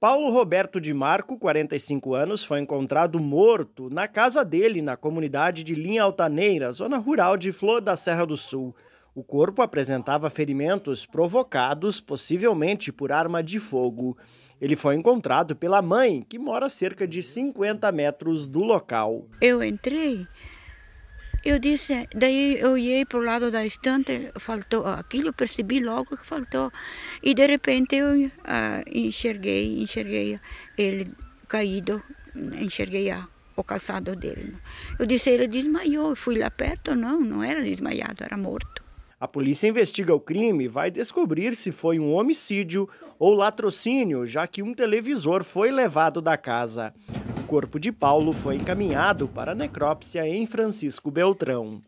Paulo Roberto de Marco, 45 anos, foi encontrado morto na casa dele, na comunidade de Linha Altaneira, zona rural de Flor da Serra do Sul. O corpo apresentava ferimentos provocados, possivelmente por arma de fogo. Ele foi encontrado pela mãe, que mora a cerca de 50 metros do local. Eu entrei eu disse, daí eu olhei para o lado da estante, faltou aquilo, percebi logo que faltou. E de repente eu ah, enxerguei, enxerguei ele caído, enxerguei a, o calçado dele. Né. Eu disse, ele desmaiou, fui lá perto, não, não era desmaiado, era morto. A polícia investiga o crime e vai descobrir se foi um homicídio ou latrocínio, já que um televisor foi levado da casa corpo de Paulo foi encaminhado para necrópsia em Francisco Beltrão.